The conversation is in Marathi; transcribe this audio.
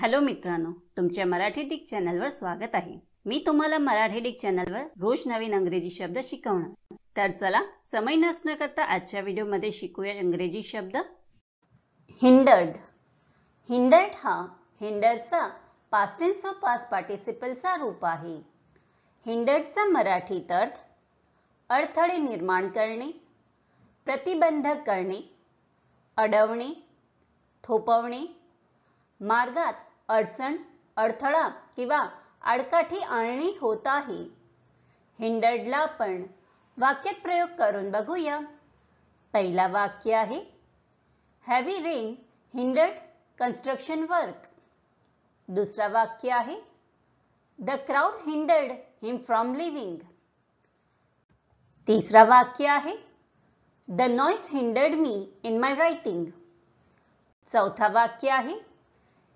हॅलो मित्रांनो तुमच्या मराठी डिक चॅनलवर स्वागत आहे मी तुम्हाला मराठी डिक चॅनलवर रोज नवीन अंग्रेजी शब्द शिकवणार तर चला समय नसणं करता आजच्या व्हिडिओमध्ये शिकूया इंग्रजी शब्द हिंडर्ड हिंडर्ड हा हिंडरचा पास्टेन्स व पास पार्टिसिपलचा रूप आहे हिंडर्डचा मराठीत अर्थ अडथळे निर्माण करणे प्रतिबंध करणे अडवणे थोपवणे मार्गात अडचण अडथळा किंवा अडकाठी आणणी होत आहे हिंडडला पण वाक्यात प्रयोग करून बघूया पहिला वाक्य आहे heavy rain hindered construction work दुसरा वाक्य आहे the crowd hindered him from living तिसरा वाक्य आहे the noise hindered me in my writing चौथा वाक्य आहे